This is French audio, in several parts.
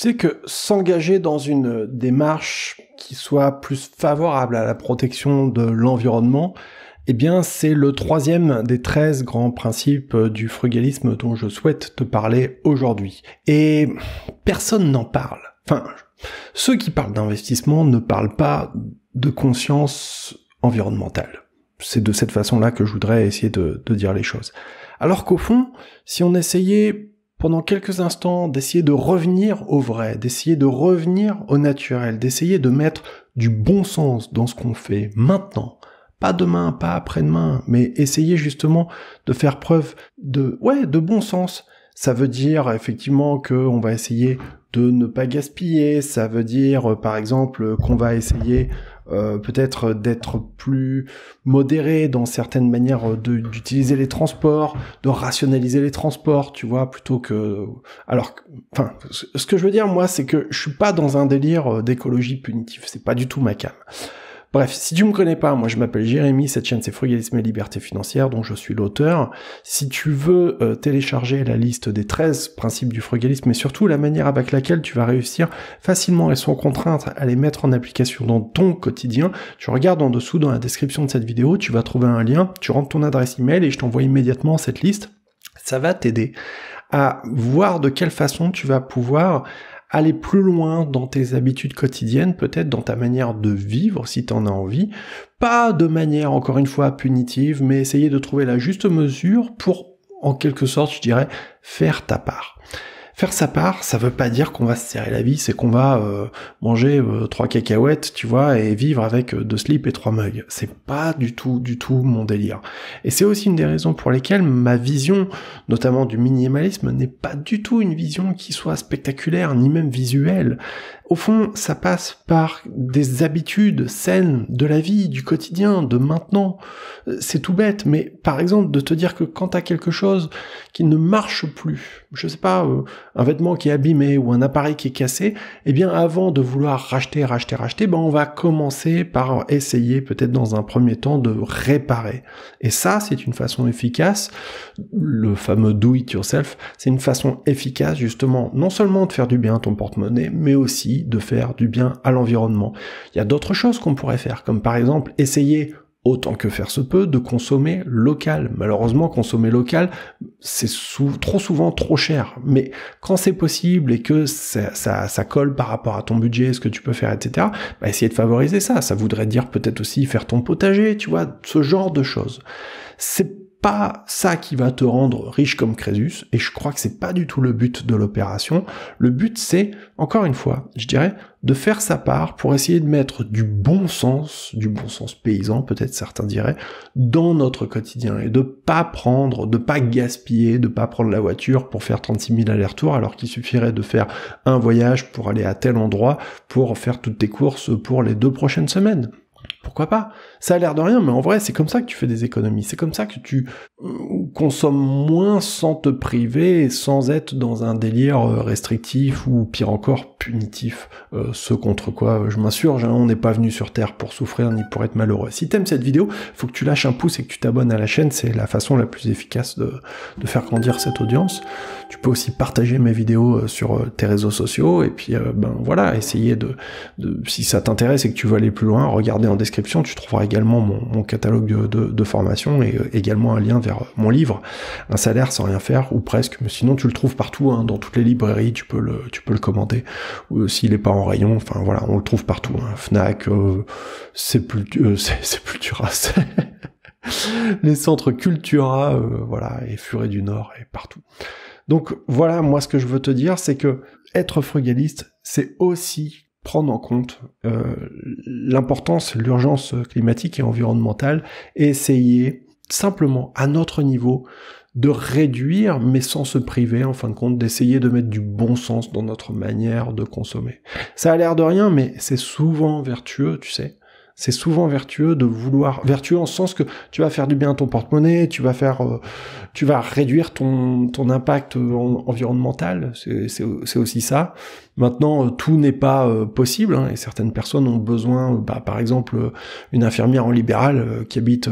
c'est que s'engager dans une démarche qui soit plus favorable à la protection de l'environnement, eh bien, c'est le troisième des treize grands principes euh, du frugalisme dont je souhaite te parler aujourd'hui. Et personne n'en parle. Enfin, ceux qui parlent d'investissement ne parlent pas de conscience environnementale. C'est de cette façon-là que je voudrais essayer de dire les choses. Alors qu'au fond, si on essayait pendant quelques instants d'essayer de revenir au vrai, d'essayer de revenir au naturel, d'essayer de mettre du bon sens dans ce qu'on fait maintenant. Pas demain, pas après-demain, mais essayer justement de faire preuve de, ouais, de bon sens ça veut dire effectivement qu'on va essayer de ne pas gaspiller, ça veut dire euh, par exemple qu'on va essayer euh, peut-être d'être plus modéré dans certaines manières euh, d'utiliser les transports, de rationaliser les transports, tu vois, plutôt que alors enfin ce que je veux dire moi c'est que je suis pas dans un délire d'écologie punitive, c'est pas du tout ma cam. Bref, si tu me connais pas, moi je m'appelle Jérémy, cette chaîne c'est Frugalisme et Liberté Financière, dont je suis l'auteur. Si tu veux euh, télécharger la liste des 13 principes du frugalisme, et surtout la manière avec laquelle tu vas réussir facilement et sans contrainte à les mettre en application dans ton quotidien, tu regardes en dessous dans la description de cette vidéo, tu vas trouver un lien, tu rentres ton adresse email et je t'envoie immédiatement cette liste. Ça va t'aider à voir de quelle façon tu vas pouvoir aller plus loin dans tes habitudes quotidiennes, peut-être dans ta manière de vivre si tu en as envie, pas de manière encore une fois punitive, mais essayer de trouver la juste mesure pour en quelque sorte, je dirais, faire ta part faire sa part, ça veut pas dire qu'on va se serrer la vie, c'est qu'on va euh, manger euh, trois cacahuètes, tu vois, et vivre avec euh, deux slips et trois mugs. C'est pas du tout, du tout mon délire. Et c'est aussi une des raisons pour lesquelles ma vision, notamment du minimalisme, n'est pas du tout une vision qui soit spectaculaire, ni même visuelle. Au fond, ça passe par des habitudes saines de la vie, du quotidien, de maintenant. Euh, c'est tout bête, mais par exemple, de te dire que quand tu as quelque chose qui ne marche plus, je sais pas, euh, un vêtement qui est abîmé ou un appareil qui est cassé, eh bien, avant de vouloir racheter, racheter, racheter, ben, on va commencer par essayer, peut-être dans un premier temps, de réparer. Et ça, c'est une façon efficace. Le fameux do it yourself, c'est une façon efficace, justement, non seulement de faire du bien à ton porte-monnaie, mais aussi de faire du bien à l'environnement. Il y a d'autres choses qu'on pourrait faire, comme par exemple essayer autant que faire se peut, de consommer local. Malheureusement, consommer local, c'est trop souvent trop cher. Mais quand c'est possible et que ça, colle par rapport à ton budget, ce que tu peux faire, etc., bah essayer de favoriser ça. Ça voudrait dire peut-être aussi faire ton potager, tu vois, ce genre de choses. C'est pas ça qui va te rendre riche comme Crésus, et je crois que c'est pas du tout le but de l'opération. Le but, c'est, encore une fois, je dirais, de faire sa part pour essayer de mettre du bon sens, du bon sens paysan, peut-être certains diraient, dans notre quotidien, et de pas prendre, de pas gaspiller, de pas prendre la voiture pour faire 36 000 allers-retours, alors qu'il suffirait de faire un voyage pour aller à tel endroit, pour faire toutes tes courses pour les deux prochaines semaines. Pourquoi pas Ça a l'air de rien, mais en vrai, c'est comme ça que tu fais des économies. C'est comme ça que tu euh, consommes moins sans te priver, sans être dans un délire euh, restrictif ou pire encore punitif. Euh, ce contre quoi je m'assure, hein. on n'est pas venu sur Terre pour souffrir ni pour être malheureux. Si t'aimes cette vidéo, faut que tu lâches un pouce et que tu t'abonnes à la chaîne. C'est la façon la plus efficace de, faire grandir cette audience. Tu peux aussi partager mes vidéos sur tes réseaux sociaux et puis ben voilà, essayer de, si ça t'intéresse et que tu veux aller plus loin, regarder en description tu trouveras également mon, catalogue de, formation et euh, également un lien vers euh, mon livre, Un salaire sans rien faire, ou presque, mais sinon tu le trouves partout, hein. dans toutes les librairies, tu peux le, tu peux le commander, euh, s'il n'est pas en rayon, enfin voilà, on le trouve partout, hein. FNAC, c'est plus, c'est plus les centres Cultura, voilà, et Furet du Nord, et partout. Donc voilà, moi ce que je veux te dire, c'est que être frugaliste, c'est aussi prendre en compte euh, l'importance, l'urgence climatique et environnementale et essayer simplement à notre niveau de réduire, mais sans se priver, en fin de compte, d'essayer de mettre du bon sens dans notre manière de consommer. Ça a l'air de rien, mais c'est souvent vertueux, tu sais c'est souvent vertueux de vouloir vertueux en ce sens que tu vas faire du bien à ton porte-monnaie, tu vas faire, euh, tu vas réduire ton ton impact euh, environnemental. C'est aussi ça. Maintenant, euh, tout n'est pas possible hein, et certaines personnes ont besoin, bah, par exemple, une infirmière en libéral qui habite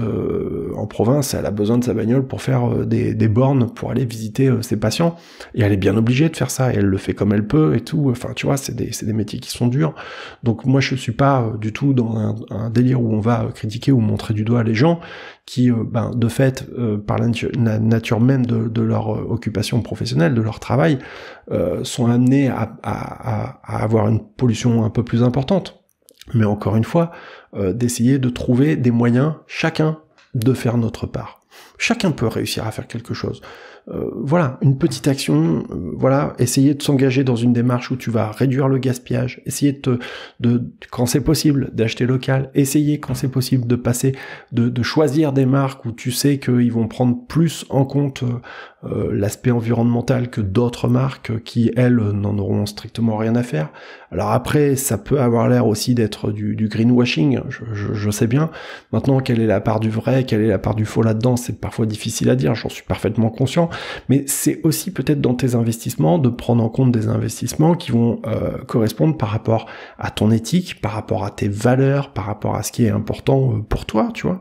en province, elle a besoin de sa bagnole pour faire des, des, bornes pour aller visiter ses patients et elle est bien obligée de faire ça et elle le fait comme elle peut et tout. Enfin, tu vois, c'est des c'est des métiers qui sont durs. Donc moi, je suis pas du tout dans un un, délire où on va critiquer ou montrer du doigt les gens qui, euh, ben, de fait, euh, par la nature, même de, leur euh, occupation professionnelle, de leur travail, sont amenés à, avoir une pollution un peu plus importante. Mais encore une fois, d'essayer de trouver des moyens, chacun, de faire notre part. Chacun peut réussir à faire quelque chose. Euh, voilà, une petite action, euh, voilà, essayer de s'engager dans une démarche où tu vas réduire le gaspillage, essayer de, quand c'est possible, d'acheter local, essayer quand c'est possible de passer, de, choisir des marques où tu sais qu'ils vont prendre plus en compte euh, l'aspect environnemental que d'autres marques qui, elles, n'en auront strictement rien à faire. Alors après, ça peut avoir l'air aussi d'être du, du, greenwashing, je, je, sais bien. Maintenant, quelle est la part du vrai, quelle est la part du faux là-dedans, c'est parfois difficile à dire, j'en suis parfaitement conscient mais c'est aussi peut-être dans tes investissements de prendre en compte des investissements qui vont euh, correspondre par rapport à ton éthique, par rapport à tes valeurs, par rapport à ce qui est important euh, pour toi, tu vois.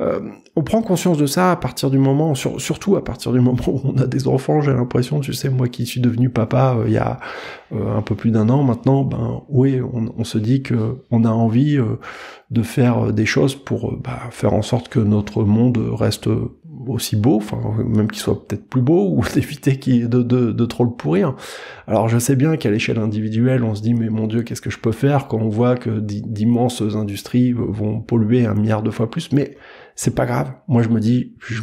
Euh, on prend conscience de ça à partir du moment, surtout à partir du moment où on a des enfants, j'ai l'impression, tu sais, moi qui suis devenu papa il y a un peu plus d'un an maintenant, ben oui, on, se dit que on a envie de faire des choses pour bah, faire en sorte que notre monde reste aussi beau, enfin même qu'il soit peut-être plus beau, ou d'éviter de, de, de, trop le pourrir. Alors je sais bien qu'à l'échelle individuelle, on se dit mais mon Dieu, qu'est-ce que je peux faire quand on voit que d'immenses industries vont polluer un milliard de fois plus, mais c'est pas grave. Moi je me dis, je,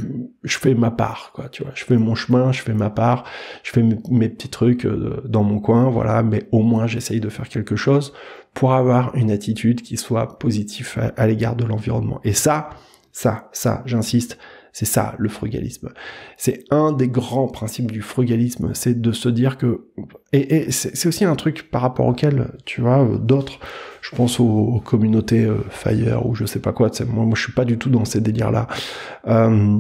fais ma part, quoi, tu vois, je fais mon chemin, je fais ma part, je fais mes, petits trucs euh, dans mon coin, voilà, mais au moins j'essaye de faire quelque chose pour avoir une attitude qui soit positive à l'égard de l'environnement. Et ça, ça, ça, j'insiste, c'est ça le frugalisme. C'est un des grands principes du frugalisme, c'est de se dire que... Et, c'est aussi un truc par rapport auquel, tu vois, euh, d'autres, je pense aux, communautés euh, Fire ou je sais pas quoi, moi, moi je suis pas du tout dans ces délires-là. Euh,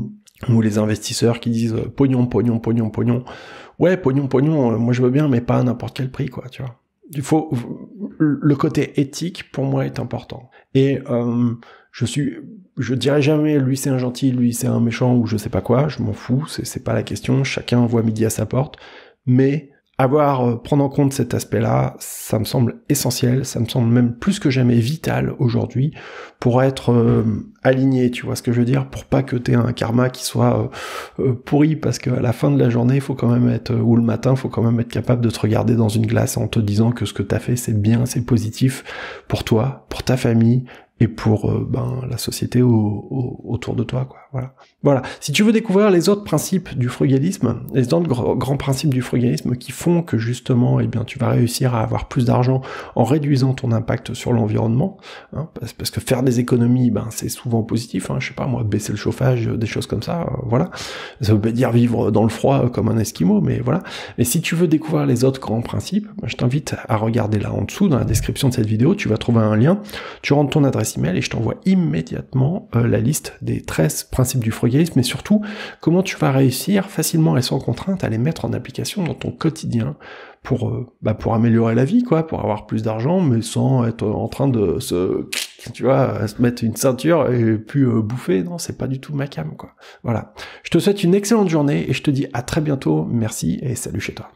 ou les investisseurs qui disent pognon, pognon, pognon, pognon. Ouais, pognon, pognon, moi je veux bien, mais pas à n'importe quel prix, quoi, tu vois il faut le côté éthique pour moi est important. Et euh, je suis, je dirais jamais lui c'est un gentil, lui c'est un méchant ou je sais pas quoi. Je m'en fous, c'est pas la question. Chacun voit midi à sa porte, mais avoir, euh, prendre en compte cet aspect-là, ça me semble essentiel, ça me semble même plus que jamais vital aujourd'hui pour être euh, aligné, tu vois ce que je veux dire, pour pas que t'aies un karma qui soit euh, pourri, parce qu'à la fin de la journée, il faut quand même être, ou le matin, il faut quand même être capable de te regarder dans une glace en te disant que ce que t'as fait, c'est bien, c'est positif pour toi, pour ta famille, et pour euh, ben, la société autour de toi. Quoi. Voilà. voilà. Si tu veux découvrir les autres principes du frugalisme, les autres grands principes du frugalisme qui font que justement, eh bien, tu vas réussir à avoir plus d'argent en réduisant ton impact sur l'environnement, hein, parce, que faire des économies, ben, c'est souvent positif. Hein, je sais pas moi, baisser le chauffage, euh, des choses comme ça. Euh, voilà. Ça veut pas dire vivre dans le froid comme un esquimau, mais voilà. Et si tu veux découvrir les autres grands principes, je t'invite à regarder là en dessous dans la description de cette vidéo. Tu vas trouver un lien. Tu rentres ton adresse email et je t'envoie immédiatement euh, la liste des 13 principes du frugalisme mais surtout comment tu vas réussir facilement et sans contrainte à les mettre en application dans ton quotidien pour, euh, bah, pour améliorer la vie, quoi, pour avoir plus d'argent, mais sans être en train de se, tu vois, mettre une ceinture et puis euh, bouffer. Non, c'est pas du tout ma cam, quoi. Voilà. Je te souhaite une excellente journée et je te dis à très bientôt. Merci et salut chez toi.